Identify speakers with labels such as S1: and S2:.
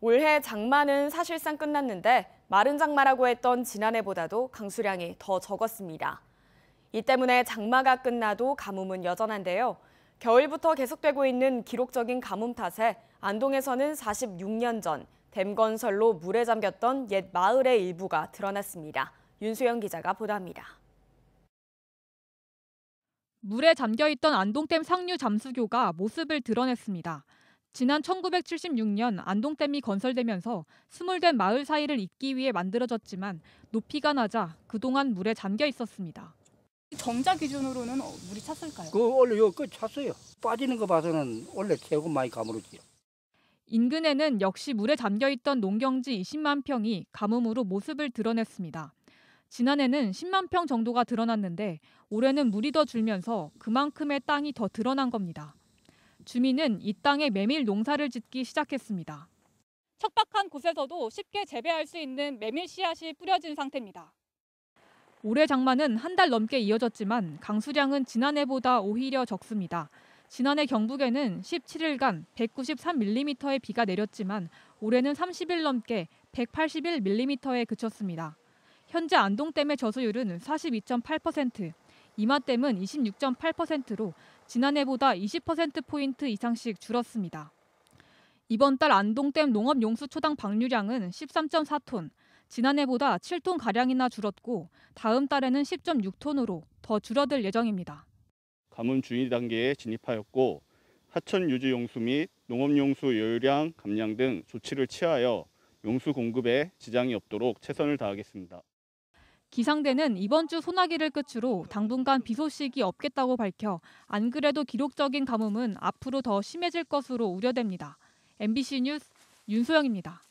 S1: 올해 장마는 사실상 끝났는데 마른 장마라고 했던 지난해보다도 강수량이 더 적었습니다. 이 때문에 장마가 끝나도 가뭄은 여전한데요. 겨울부터 계속되고 있는 기록적인 가뭄 탓에 안동에서는 46년 전 댐 건설로 물에 잠겼던 옛 마을의 일부가 드러났습니다. 윤수영 기자가 보도합니다. 물에 잠겨 있던
S2: 안동댐 상류 잠수교가 모습을 드러냈습니다. 지난 1976년 안동댐이 건설되면서 스물된 마을 사이를 잇기 위해 만들어졌지만 높이가 낮아 그동안 물에 잠겨 있었습니다. 정자 기준으로는 어, 물이 찼을까요?
S3: 그 원래 요그 찼어요. 빠지는 거 봐서는 원래 최고 많이 가물었지요.
S2: 인근에는 역시 물에 잠겨 있던 농경지 20만 평이 가뭄으로 모습을 드러냈습니다. 지난해는 10만 평 정도가 드러났는데 올해는 물이 더 줄면서 그만큼의 땅이 더 드러난 겁니다. 주민은 이 땅에 메밀 농사를 짓기 시작했습니다. 척박한 곳에서도 쉽게 재배할 수 있는 메밀 씨앗이 뿌려진 상태입니다. 올해 장마는 한 달 넘게 이어졌지만 강수량은 지난해보다 오히려 적습니다. 지난해 경북에는 17일간 193mm의 비가 내렸지만 올해는 30일 넘게 181mm에 그쳤습니다. 현재 안동댐의 저수율은 42.8%, 이마댐은 26.8%로 지난해보다 20%포인트 이상씩 줄었습니다. 이번 달 안동댐 농업 용수초당 방류량은 13.4톤, 지난해보다 7톤 가량이나 줄었고 다음 달에는 10.6톤으로 더 줄어들 예정입니다.
S3: 가뭄 주의 단계에 진입하였고 하천 유지 용수 및 농업 용수 요율량 감량 등 조치를 취하여 용수 공급에 지장이 없도록 최선을 다하겠습니다.
S2: 기상대는 이번 주 소나기를 끝으로 당분간 비 소식이 없겠다고 밝혀 안 그래도 기록적인 가뭄은 앞으로 더 심해질 것으로 우려됩니다. MBC 뉴스 윤소영입니다.